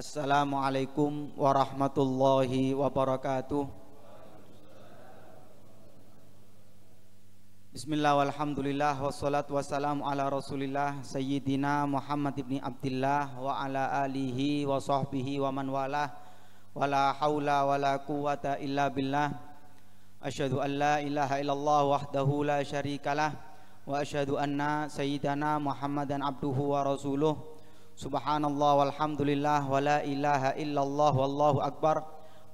Assalamualaikum warahmatullahi wabarakatuh Bismillah walhamdulillah wassalatu wassalamu ala rasulillah Sayyidina Muhammad ibn Abdullah Wa ala alihi wa sahbihi wa man walah Wa la hawla wa la quwata illa billah Ashadu an la ilaha illallah wahdahu la syarikalah Wa ashadu anna sayyidana Muhammadan abduhu wa rasuluh Subhanallah walhamdulillah wala ilaha illallah wallahu akbar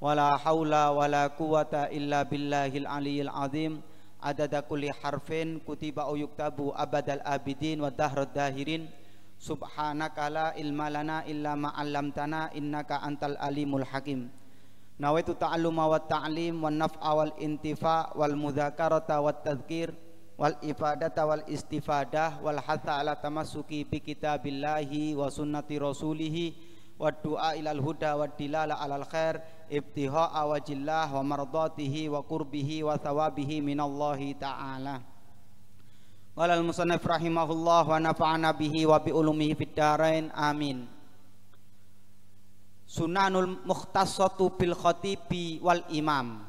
wala haula wala quwata illa billahil aliyil azim adada kulli harfin kutiba au yuktabu abadal abidin wa dahrad dahirin subhanaka la ilma lana illa ma 'allamtana innaka antal alimul hakim nawaitu ta'alluma wat ta'lim wan naf'a wal intifa wal mudzakarata wat tadhkir wal ifadata wal istifadah wal hatha ala tamasuki bi kitabillahi wa sunnati rasulihi wa du'a ilal huda wa dilala alal khair ibtiha'a wajillah wa mardatihi wa qurbihi wa thawabihi minallahi ta'ala qala al musannif rahimahullah wa nafa'ana bihi wa bi ulumihi fid darain amin sunanul mukhtasatu bil khatibi wal imam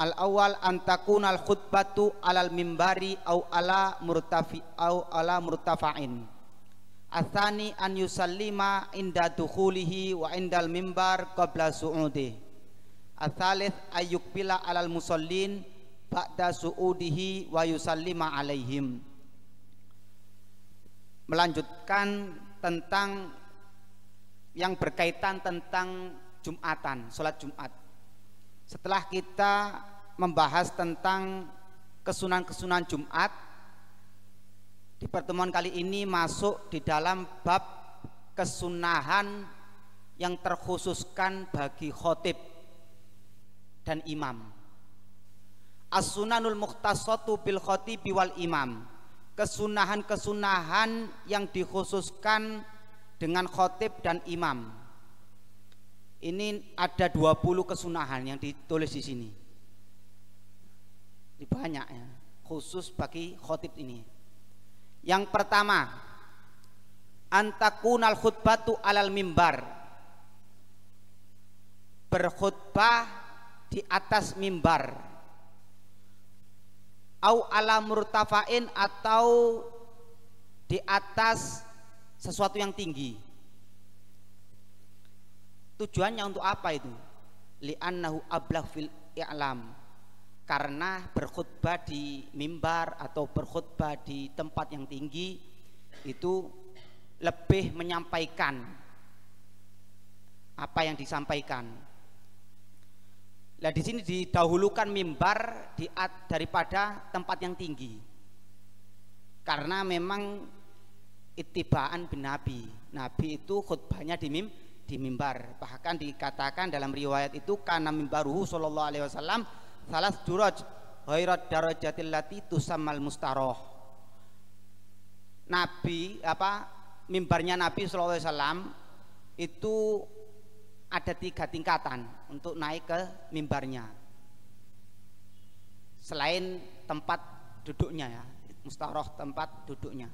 Al awal antakun al khutbatu alal mimbari au ala murtafi au ala murtafa'in. Athani an yusallima inda dukhulihi wa indal mimbar qabla su'udi. Athalith ayyukbila alal musallin ba'da su'udihi wa yusallima alaihim. Melanjutkan tentang yang berkaitan tentang Jumatan, sholat Jumat setelah kita membahas tentang kesunan-kesunan Jumat, di pertemuan kali ini masuk di dalam bab kesunahan yang terkhususkan bagi khotib dan imam. As-sunanul muhtasatu bil khotibi wal imam. Kesunahan-kesunahan yang dikhususkan dengan khotib dan imam. Ini ada 20 kesunahan yang ditulis di sini. Ini banyak ya, khusus bagi khotib ini. Yang pertama, antakunal khutbatu alal mimbar. Berkhutbah di atas mimbar. Au ala murtafain atau di atas sesuatu yang tinggi Tujuannya untuk apa itu? Li'annahu ablah fil i'lam. Karena berkhutbah di mimbar atau berkhutbah di tempat yang tinggi itu lebih menyampaikan apa yang disampaikan. Nah, di sini didahulukan mimbar di daripada tempat yang tinggi. Karena memang itibaan bin Nabi. Nabi itu khutbahnya di mimbar di mimbar bahkan dikatakan dalam riwayat itu karena mimbaruhu sallallahu alaihi wasallam salah duraj khairat darajatil lati tusammal mustaroh nabi apa mimbarnya nabi sallallahu alaihi wasallam itu ada tiga tingkatan untuk naik ke mimbarnya selain tempat duduknya ya mustaroh tempat duduknya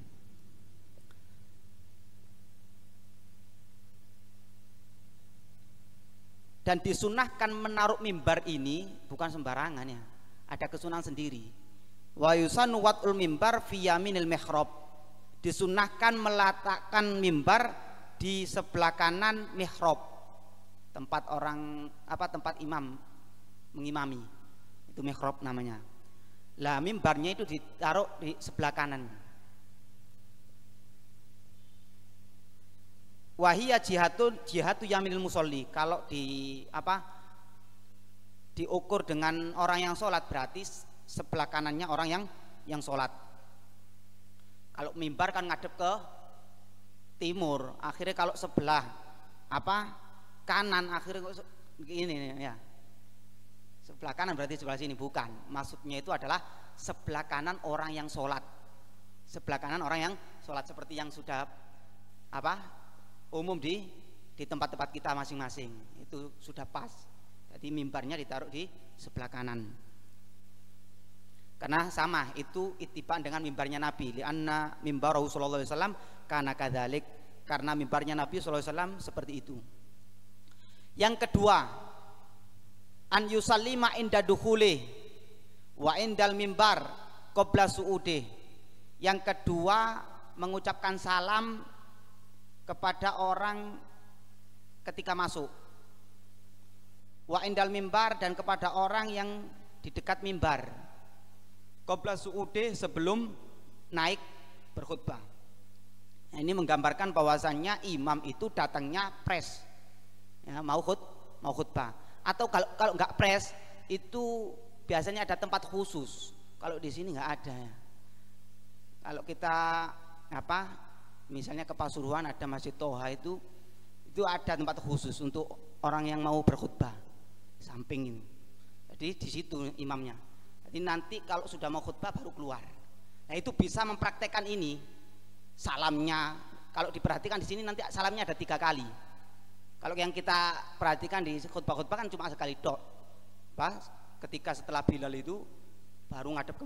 Dan disunahkan menaruh mimbar ini bukan sembarangan ya. Ada kesunahan sendiri. Wa yusanu wat'ul mimbar fi yaminil mihrab. Disunahkan meletakkan mimbar di sebelah kanan mihrab. Tempat orang apa tempat imam mengimami. Itu mihrab namanya. Lah mimbarnya itu ditaruh di sebelah kanan. wahia jihadun jihadu yamil musolli kalau di apa diukur dengan orang yang sholat berarti sebelah kanannya orang yang yang sholat kalau mimbar kan ngadep ke timur akhirnya kalau sebelah apa kanan akhirnya ini ya sebelah kanan berarti sebelah sini bukan maksudnya itu adalah sebelah kanan orang yang sholat sebelah kanan orang yang sholat seperti yang sudah apa umum di di tempat-tempat kita masing-masing itu sudah pas jadi mimbarnya ditaruh di sebelah kanan karena sama itu itipan dengan mimbarnya Nabi lianna mimbarahu sallallahu alaihi wasallam karena kadalik karena mimbarnya Nabi sallallahu alaihi wasallam seperti itu yang kedua an yusallima inda dukhuli wa indal mimbar qabla suudi yang kedua mengucapkan salam kepada orang ketika masuk wa indal mimbar dan kepada orang yang di dekat mimbar qabla suude sebelum naik berkhutbah nah, ini menggambarkan bahwasannya imam itu datangnya pres ya, mau khut mau khutbah atau kalau kalau nggak pres itu biasanya ada tempat khusus kalau di sini nggak ada kalau kita apa misalnya ke Pasuruan ada Masjid Toha itu itu ada tempat khusus untuk orang yang mau berkhutbah samping ini jadi di situ imamnya jadi nanti kalau sudah mau khutbah baru keluar nah itu bisa mempraktekkan ini salamnya kalau diperhatikan di sini nanti salamnya ada tiga kali kalau yang kita perhatikan di khutbah-khutbah kan cuma sekali dok ketika setelah Bilal itu baru ngadep ke,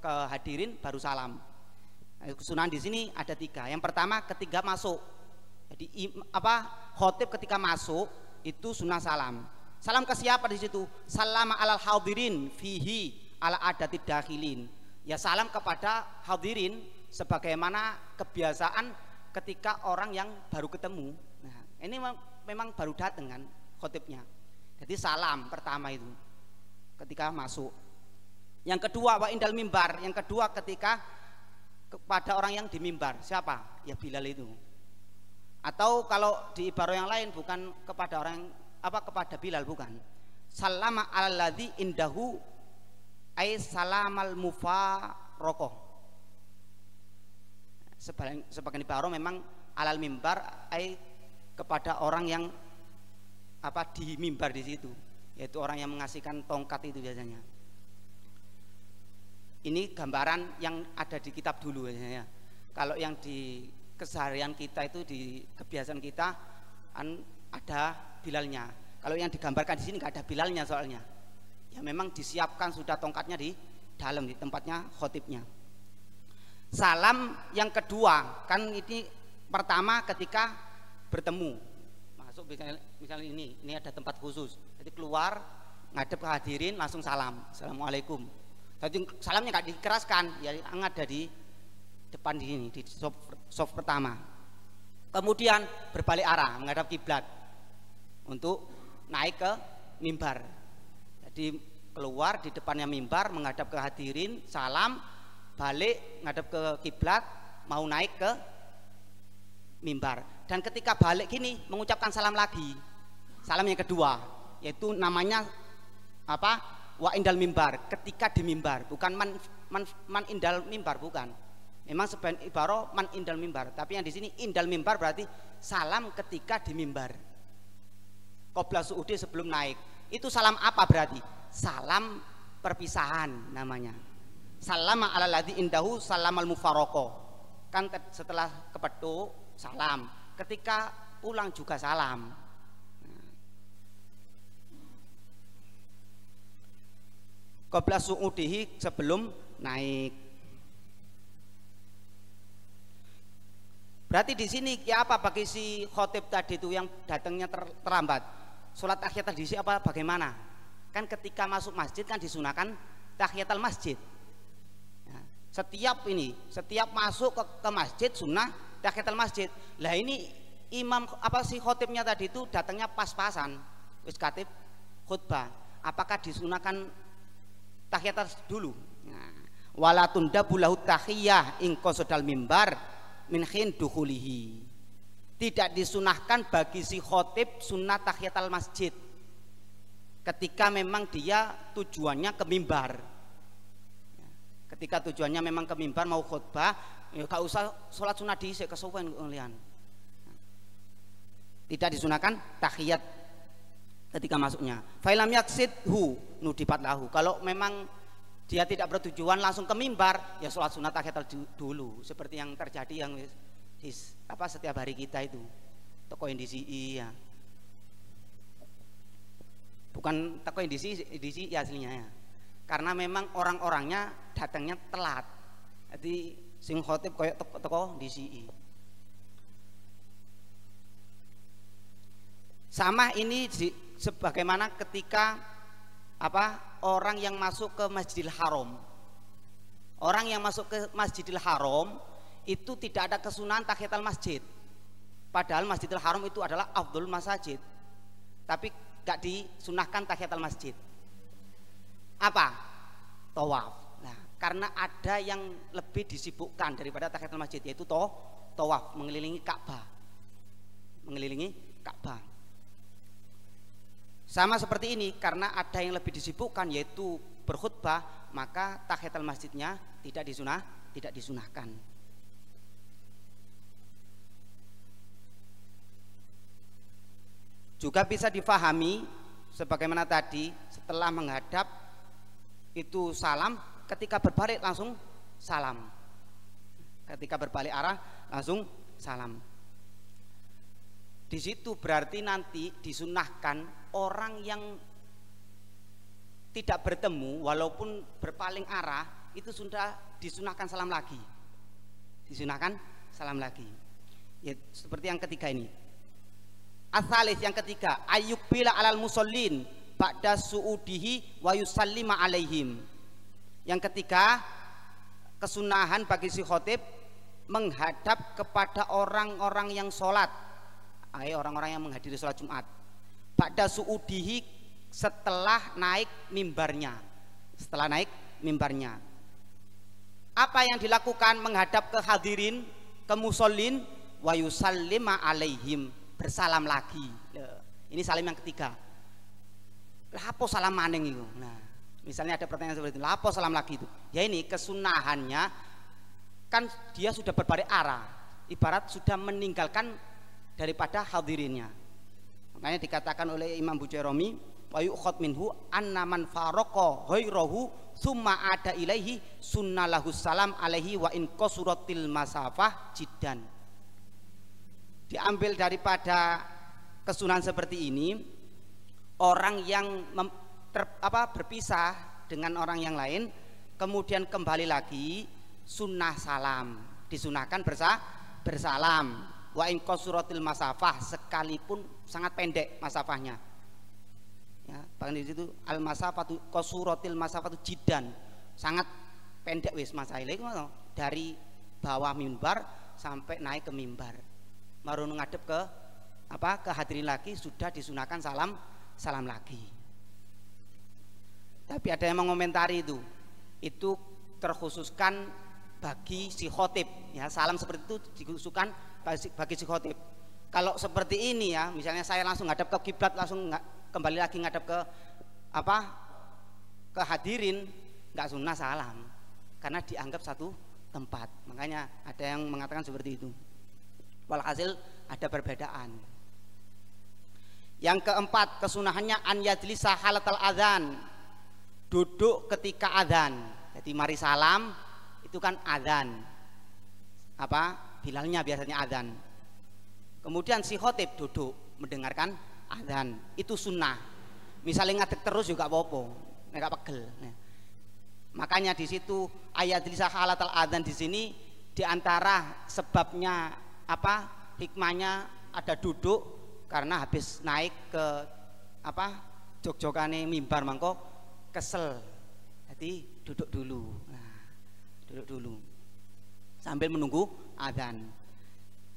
ke hadirin baru salam Sunan di sini ada tiga. Yang pertama ketika masuk. Jadi apa khotib ketika masuk itu sunnah salam. Salam ke siapa di situ? Salam alal hadirin fihi ala adati dakhilin. Ya salam kepada hadirin sebagaimana kebiasaan ketika orang yang baru ketemu. Nah, ini memang baru datang kan khotibnya. Jadi salam pertama itu ketika masuk. Yang kedua wa indal mimbar, yang kedua ketika kepada orang yang dimimbar siapa ya Bilal itu atau kalau di ibarat yang lain bukan kepada orang apa kepada Bilal bukan salama alladhi indahu ay salamal mufa sebagian, sebagian ibarat memang alal mimbar ay kepada orang yang apa di mimbar di situ yaitu orang yang mengasihkan tongkat itu biasanya ini gambaran yang ada di kitab dulu ya, ya. Kalau yang di keseharian kita itu di kebiasaan kita an, ada bilalnya. Kalau yang digambarkan di sini nggak ada bilalnya soalnya. Ya memang disiapkan sudah tongkatnya di dalam di tempatnya khotibnya. Salam yang kedua kan ini pertama ketika bertemu masuk misalnya, ini ini ada tempat khusus. Jadi keluar ngadep kehadirin hadirin langsung salam. Assalamualaikum. Jadi salamnya nggak dikeraskan, ya hangat dari depan di sini di soft, pertama. Kemudian berbalik arah menghadap kiblat untuk naik ke mimbar. Jadi keluar di depannya mimbar menghadap ke hadirin, salam, balik menghadap ke kiblat, mau naik ke mimbar. Dan ketika balik gini mengucapkan salam lagi. Salam yang kedua yaitu namanya apa? wa indal mimbar ketika di mimbar bukan man man, man indal mimbar bukan memang sebagian ibaro man indal mimbar tapi yang di sini indal mimbar berarti salam ketika di mimbar qobla suudi sebelum naik itu salam apa berarti salam perpisahan namanya Salam ala ladhi indahu salam salamal mufaroko kan setelah kepetuk salam ketika pulang juga salam Qabla su'udihi sebelum naik. Berarti di sini ya apa bagi si khotib tadi itu yang datangnya ter, terlambat? Sholat tahiyat tadi apa bagaimana? Kan ketika masuk masjid kan disunahkan al masjid. Ya, setiap ini, setiap masuk ke, ke masjid sunnah al masjid. Lah ini imam apa si khotibnya tadi itu datangnya pas-pasan, wis katib khutbah. Apakah disunahkan tahiyat harus dulu nah, wala bulahu tahiyah kosodal mimbar min khin duhulihi tidak disunahkan bagi si khotib sunnah tahiyat al masjid ketika memang dia tujuannya ke mimbar ketika tujuannya memang ke mimbar mau khutbah ya gak usah sholat sunnah di kesuwen kalian tidak disunahkan tahiyat ketika masuknya. Failam hu nudipat lahu. Kalau memang dia tidak bertujuan langsung ke mimbar, ya sholat sunat akhir dulu. Seperti yang terjadi yang di, apa setiap hari kita itu toko indisi iya bukan toko indisi indisi ya aslinya ya karena memang orang-orangnya datangnya telat jadi sing khotib koyok toko, toko indisi sama ini sebagaimana ketika apa orang yang masuk ke Masjidil Haram. Orang yang masuk ke Masjidil Haram itu tidak ada kesunahan tahiyatul masjid. Padahal Masjidil Haram itu adalah Abdul Masjid, Tapi gak disunahkan tahiyatul masjid. Apa? Tawaf. Nah, karena ada yang lebih disibukkan daripada tahiyatul masjid yaitu to tawaf mengelilingi Ka'bah. Mengelilingi Ka'bah. Sama seperti ini, karena ada yang lebih disibukkan yaitu berkhutbah, maka tahiyatul masjidnya tidak disunah, tidak disunahkan. Juga bisa difahami sebagaimana tadi setelah menghadap itu salam, ketika berbalik langsung salam. Ketika berbalik arah langsung salam. Di situ berarti nanti disunahkan orang yang tidak bertemu walaupun berpaling arah itu sudah disunahkan salam lagi disunahkan salam lagi ya, seperti yang ketiga ini asalis yang ketiga ayuk bila alal musallin ba'da su'udihi wa yusallima alaihim yang ketiga kesunahan bagi si khotib menghadap kepada orang-orang yang sholat orang-orang yang menghadiri sholat jumat Ba'da su'udihi setelah naik mimbarnya. Setelah naik mimbarnya. Apa yang dilakukan menghadap ke hadirin, ke musolin, wa alaihim, bersalam lagi. Ini salim yang ketiga. Lapo salam maning itu. Nah, misalnya ada pertanyaan seperti itu, lapo salam lagi itu. Ya ini kesunahannya kan dia sudah berbalik arah, ibarat sudah meninggalkan daripada hadirinnya. Makanya dikatakan oleh Imam Bujeromi, wa yukhad minhu anna man faroko rohu summa ada ilaihi sunnalahu salam alaihi wa in suratil masafah jidan. Diambil daripada kesunan seperti ini, orang yang mem, ter, apa berpisah dengan orang yang lain, kemudian kembali lagi sunnah salam, disunahkan bersa, bersalam wa in qasuratil masafah sekalipun sangat pendek masafahnya ya bahkan di situ al masafatu qasuratil masafatu jidan sangat pendek wis masaile dari bawah mimbar sampai naik ke mimbar marun ngadep ke apa ke hadirin lagi sudah disunahkan salam salam lagi tapi ada yang mengomentari itu itu terkhususkan bagi si khotib ya salam seperti itu dikhususkan bagi si khotib kalau seperti ini ya misalnya saya langsung ngadap ke kiblat langsung nggak kembali lagi ngadap ke apa ke hadirin nggak sunnah salam karena dianggap satu tempat makanya ada yang mengatakan seperti itu walhasil ada perbedaan yang keempat kesunahannya an yajlisa halatal adzan duduk ketika adzan jadi mari salam itu kan adzan apa bilalnya biasanya adzan. Kemudian si khotib duduk mendengarkan adzan. Itu sunnah. Misalnya ngadek terus juga popo, nggak pegel. Nah. Makanya di situ ayat lisah halat al adzan di sini diantara sebabnya apa hikmahnya ada duduk karena habis naik ke apa jogjokane mimbar mangkok kesel jadi duduk dulu nah, duduk dulu sambil menunggu adzan.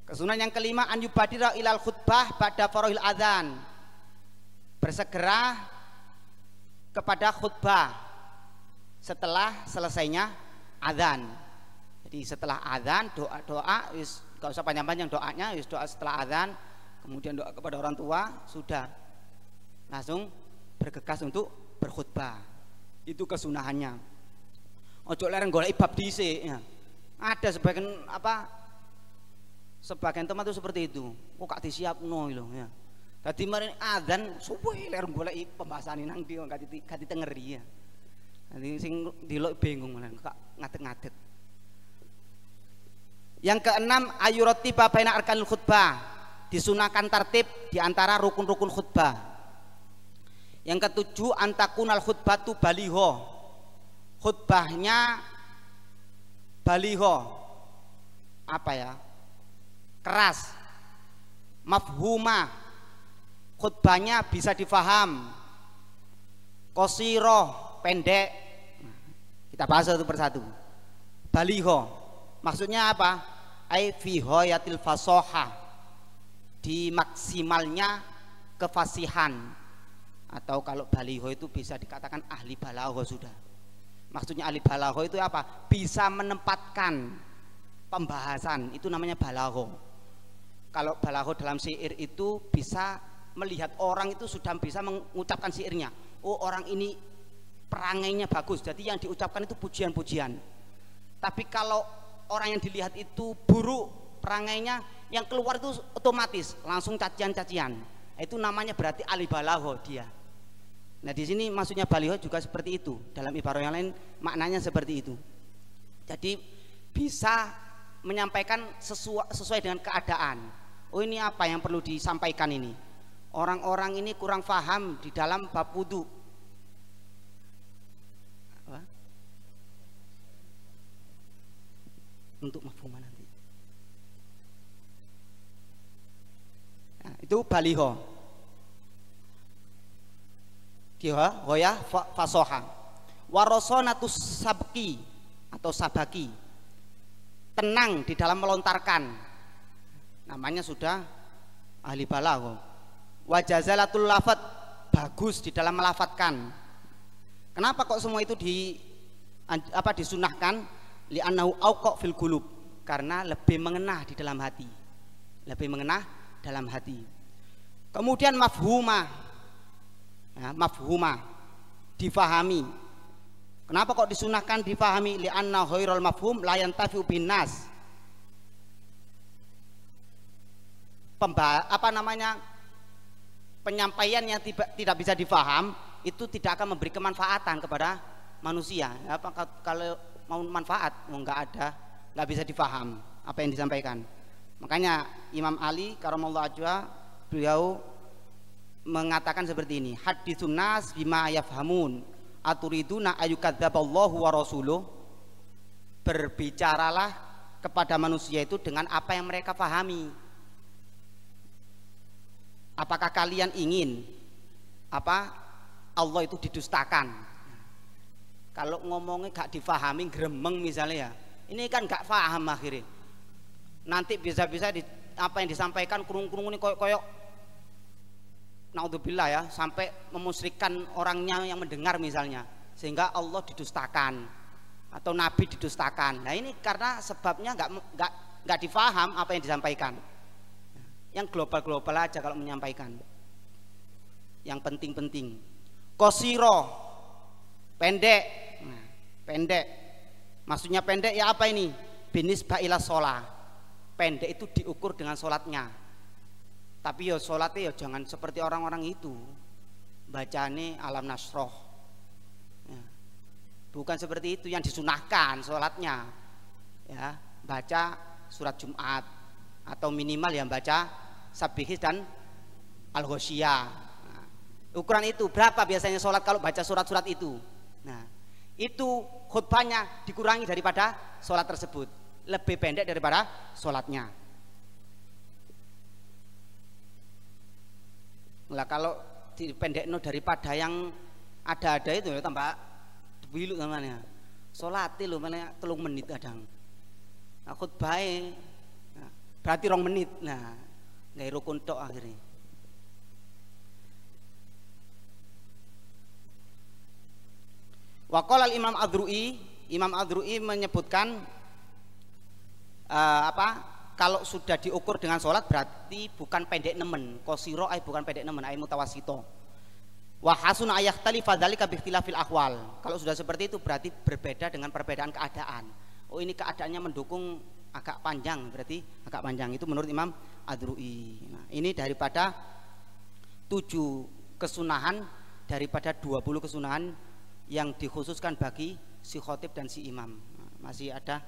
Kesunan yang kelima an yubadira ilal khutbah pada farohil adzan. Bersegera kepada khutbah setelah selesainya adzan. Jadi setelah adzan doa-doa wis enggak usah panjang-panjang doanya wis doa setelah adzan, kemudian doa kepada orang tua sudah langsung bergegas untuk berkhutbah. Itu kesunahannya. Ojo lereng golek bab dhisik. Ya. Ada sebagian apa? Sebagian teman itu seperti itu. Kok gak disiap no loh gitu, ya. Tadi marin adzan subuh ler boleh pembahasan nang nanti gak di gak ditengeri ya. Nanti sing dilok bingung malah kok ngatet-ngatet. Yang keenam ayu bapak babaina arkanul khutbah. Disunahkan tertib di antara rukun-rukun khutbah. Yang ketujuh antakunal khutbah tu baliho. Khutbahnya baliho apa ya keras mafhuma, khutbahnya bisa difaham kosiro pendek kita bahas satu persatu baliho maksudnya apa ay yatil fasoha di maksimalnya kefasihan atau kalau baliho itu bisa dikatakan ahli balaho sudah maksudnya ahli balago itu apa bisa menempatkan pembahasan itu namanya balago kalau balago dalam syair itu bisa melihat orang itu sudah bisa mengucapkan syairnya oh orang ini perangainya bagus jadi yang diucapkan itu pujian-pujian tapi kalau orang yang dilihat itu buruk perangainya yang keluar itu otomatis langsung cacian-cacian itu namanya berarti ahli balago dia Nah di sini maksudnya baliho juga seperti itu. Dalam ibarat yang lain maknanya seperti itu. Jadi bisa menyampaikan sesuai, sesuai dengan keadaan. Oh ini apa yang perlu disampaikan ini? Orang-orang ini kurang faham di dalam bab wudhu. Untuk mafhumah nanti. Nah, itu baliho kiha hoyah fasoha warosonatus sabki atau sabaki tenang di dalam melontarkan namanya sudah ahli balago wajazalatul lafat bagus di dalam melafatkan kenapa kok semua itu di apa disunahkan li'annahu auqa fil gulub? karena lebih mengena di dalam hati lebih mengena dalam hati kemudian mafhumah ya, mafhuma difahami kenapa kok disunahkan difahami li'anna khairul mafhum la yantafi'u binas Pemba apa namanya penyampaian yang tiba, tidak bisa difaham itu tidak akan memberi kemanfaatan kepada manusia apa ya, kalau mau manfaat nggak ada nggak bisa difaham apa yang disampaikan makanya Imam Ali karomallahu ajwa beliau mengatakan seperti ini hadisun nas bima yafhamun aturiduna ayukadzaballahu wa rasuluh berbicaralah kepada manusia itu dengan apa yang mereka pahami apakah kalian ingin apa Allah itu didustakan kalau ngomongnya gak difahami gremeng misalnya ya ini kan gak paham akhirnya nanti bisa-bisa di, apa yang disampaikan kurung-kurung ini koyok-koyok naudzubillah ya sampai memusrikan orangnya yang mendengar misalnya sehingga Allah didustakan atau Nabi didustakan nah ini karena sebabnya nggak nggak nggak difaham apa yang disampaikan yang global-global aja kalau menyampaikan yang penting-penting kosiro pendek nah, pendek maksudnya pendek ya apa ini binis ba'ilah sholat pendek itu diukur dengan sholatnya tapi yo ya sholatnya yo ya jangan seperti orang-orang itu. Bacane alam nasroh. Ya. Bukan seperti itu yang disunahkan sholatnya. Ya, baca surat Jumat atau minimal yang baca sabihis dan al -Ghoshiyah. Nah, ukuran itu berapa biasanya sholat kalau baca surat-surat itu? Nah, itu khutbahnya dikurangi daripada sholat tersebut lebih pendek daripada sholatnya Lah kalau pendekno daripada yang ada-ada itu ya tambah dibilu namanya. Solati lho mana telung menit kadang. aku nah, baik. Nah, berarti rong menit. Nah, nggak rukun tok akhirnya. Wakol Imam Adru'i, Imam Adru'i menyebutkan uh, apa kalau sudah diukur dengan sholat berarti bukan pendek nemen kosiro ay bukan pendek nemen ay mutawasito wahasun ayah tali fadali kabihtilafil akwal kalau sudah seperti itu berarti berbeda dengan perbedaan keadaan oh ini keadaannya mendukung agak panjang berarti agak panjang itu menurut Imam Adru'i nah, ini daripada tujuh kesunahan daripada dua puluh kesunahan yang dikhususkan bagi si khotib dan si imam nah, masih ada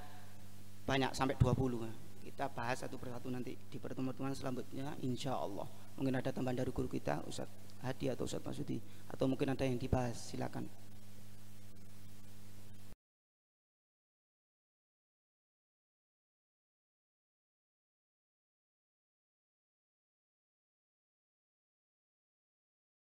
banyak sampai dua puluh kita bahas satu persatu nanti di pertemuan pertemuan selanjutnya insya Allah mungkin ada tambahan dari guru kita Ustadz Hadi atau Ustadz Masudi atau mungkin ada yang dibahas silakan